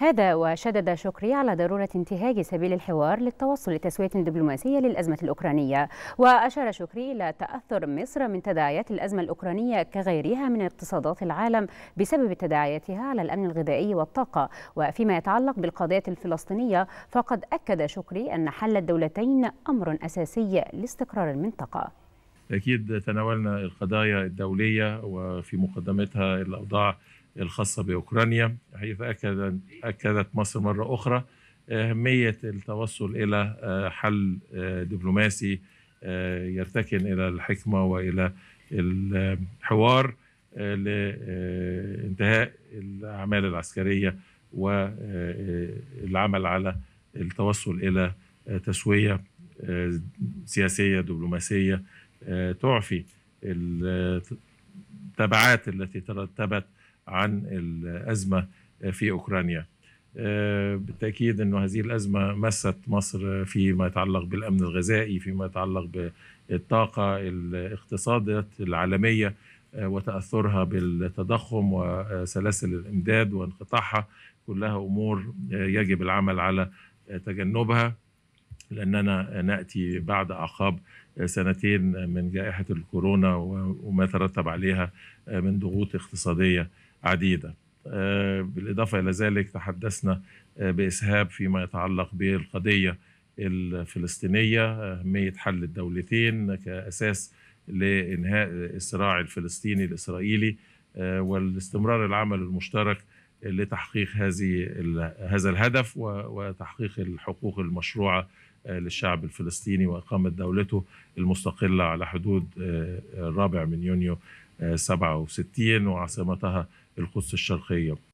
هذا وشدد شكري على ضرورة انتهاج سبيل الحوار للتوصل لتسوية دبلوماسية للأزمة الأوكرانية وأشار شكري إلى تأثر مصر من تداعيات الأزمة الأوكرانية كغيرها من اقتصادات العالم بسبب تداعياتها على الأمن الغذائي والطاقة وفيما يتعلق بالقضية الفلسطينية فقد أكد شكري أن حل الدولتين أمر أساسي لاستقرار المنطقة أكيد تناولنا القضايا الدولية وفي مقدمتها الأوضاع الخاصة بأوكرانيا حيث أكدت, أكدت مصر مرة أخرى آه، أهمية التوصل إلى آه، حل آه، دبلوماسي يرتكن إلى الحكمة وإلى الحوار لانتهاء الأعمال العسكرية والعمل على التوصل إلى تسوية سياسية دبلوماسية تعفي التبعات التي ترتبت عن الازمه في اوكرانيا. آه، بالتاكيد انه هذه الازمه مست مصر فيما يتعلق بالامن الغذائي، فيما يتعلق بالطاقه، الاقتصادات العالميه آه، وتاثرها بالتضخم وسلاسل الامداد وانقطاعها، كلها امور آه، يجب العمل على تجنبها لأننا نأتي بعد أعقاب سنتين من جائحة الكورونا وما ترتب عليها من ضغوط اقتصادية عديدة آه، بالإضافة إلى ذلك تحدثنا آه، بإسهاب فيما يتعلق بالقضية الفلسطينية أهمية حل الدولتين كأساس لإنهاء الصراع الفلسطيني الإسرائيلي آه، والاستمرار العمل المشترك لتحقيق هذه هذا الهدف وتحقيق الحقوق المشروعه آه، للشعب الفلسطيني واقامه دولته المستقله على حدود آه، الرابع من يونيو 67 آه، وعاصمتها القدس الشرقيه.